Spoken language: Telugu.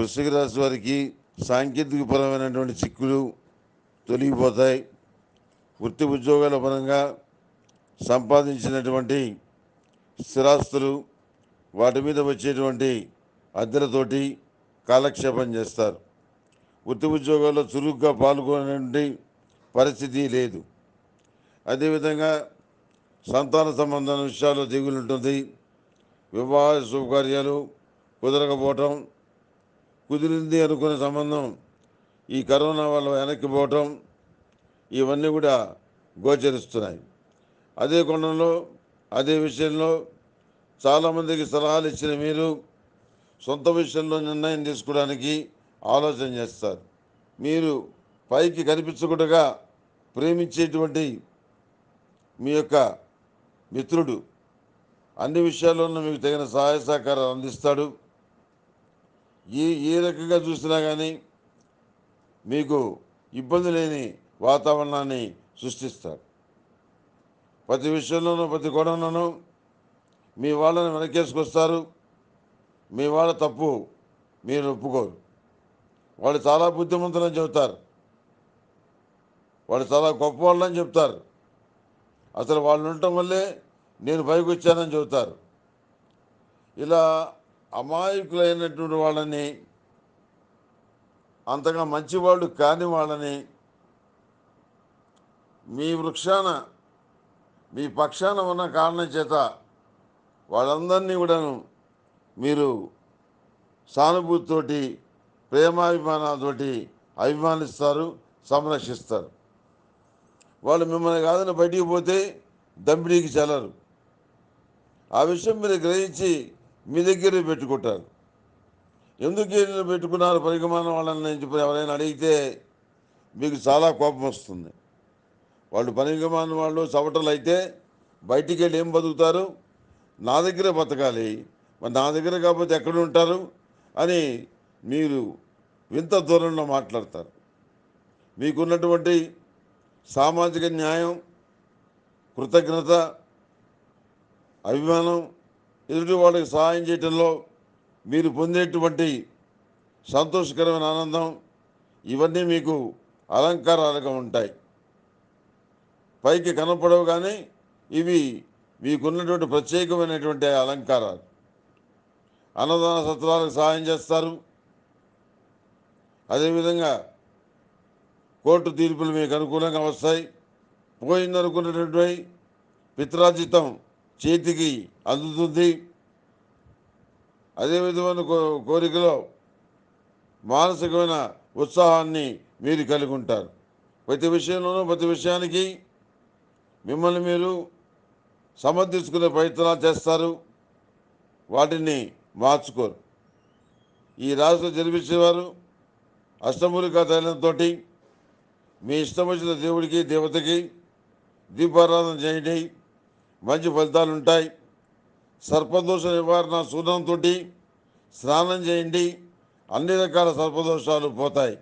వృశ్చిక రాశి వారికి సాంకేతికపరమైనటువంటి చిక్కులు తొలగిపోతాయి వృత్తి ఉద్యోగాల పరంగా సంపాదించినటువంటి స్థిరాస్తులు వాటి మీద వచ్చేటువంటి అద్దెలతోటి కాలక్షేపం చేస్తారు వృత్తి ఉద్యోగాల్లో చురుగ్గా పాల్గొనే పరిస్థితి లేదు అదేవిధంగా సంతాన సంబంధమైన విషయాల్లో దిగులుంటుంది వివాహ శుభకార్యాలు కుదరకపోవటం కుదిరింది అనుకునే సంబంధం ఈ కరోనా వల్ల వెనక్కి పోవటం ఇవన్నీ కూడా గోచరిస్తున్నాయి అదే కొండంలో అదే విషయంలో చాలామందికి సలహాలు ఇచ్చిన మీరు సొంత విషయంలో నిర్ణయం తీసుకోవడానికి ఆలోచన చేస్తారు మీరు పైకి కనిపించకుండా ప్రేమించేటువంటి మీ యొక్క మిత్రుడు అన్ని విషయాల్లోనూ మీకు తగిన సహాయ సహకారాలు అందిస్తాడు ఏ ఏ రకంగా చూసినా కానీ మీకు ఇబ్బంది లేని వాతావరణాన్ని సృష్టిస్తారు ప్రతి విషయంలోనూ ప్రతి కోణంలోనూ మీ వాళ్ళని వెనకేసుకొస్తారు మీ వాళ్ళ తప్పు మీరు ఒప్పుకోరు వాళ్ళు చాలా బుద్ధిమంతులని చెబుతారు వాళ్ళు చాలా గొప్ప వాళ్ళని చెప్తారు అసలు వాళ్ళు ఉండటం వల్లే నేను పైకి వచ్చానని చెబుతారు ఇలా అమాయకులైనటువంటి వాళ్ళని అంతగా మంచివాళ్ళు కాని వాళ్ళని మీ వృక్షాన మీ పక్షాన ఉన్న కారణం చేత వాళ్ళందరినీ కూడాను మీరు సానుభూతితోటి ప్రేమాభిమానాలతోటి అభిమానిస్తారు సంరక్షిస్తారు వాళ్ళు మిమ్మల్ని కాదని బయటికి పోతే దంపిడీకి చల్లరు ఆ విషయం మీరు గ్రహించి మీ దగ్గర పెట్టుకుంటారు ఎందుకు పెట్టుకున్నారు పరిగమానం వాళ్ళని చెప్పి ఎవరైనా అడిగితే మీకు చాలా కోపం వస్తుంది వాళ్ళు పరిగమాన వాళ్ళు చవటలు అయితే బయటికి వెళ్ళి ఏం బతుకుతారు నా దగ్గర బతకాలి మరి నా దగ్గర కాకపోతే ఎక్కడ ఉంటారు అని మీరు వింత దూరంలో మాట్లాడతారు మీకున్నటువంటి సామాజిక న్యాయం కృతజ్ఞత అభిమానం ఎదుటి వాళ్ళకి సహాయం చేయటంలో మీరు పొందేటువంటి సంతోషకరమైన ఆనందం ఇవన్నీ మీకు అలంకారాలుగా ఉంటాయి పైకి కనపడవు కానీ ఇవి మీకున్నటువంటి ప్రత్యేకమైనటువంటి అలంకారాలు అన్నదాన సత్రాలకు సహాయం చేస్తారు అదేవిధంగా కోర్టు తీర్పులు మీకు అనుకూలంగా వస్తాయి పోయిందనుకున్నటువంటి పిత్రాజితం చేతికి అందుతుంది అదే విధమైన కోరికలో మానసికమైన ఉత్సాహాన్ని మీరు కలిగి ఉంటారు ప్రతి విషయంలోనూ ప్రతి విషయానికి మిమ్మల్ని మీరు సమర్థించుకునే ప్రయత్నాలు చేస్తారు వాటిని మార్చుకోరు ఈ రాశిలో జన్మించేవారు అష్టమూలిక తైలంతో మీ ఇష్టం వచ్చిన దేవుడికి దేవతకి దీపారాధన చేయండి మంచి ఫలితాలు ఉంటాయి సర్పదోష నివారణ సూనంతో స్నానం చేయండి అన్ని రకాల సర్పదోషాలు పోతాయి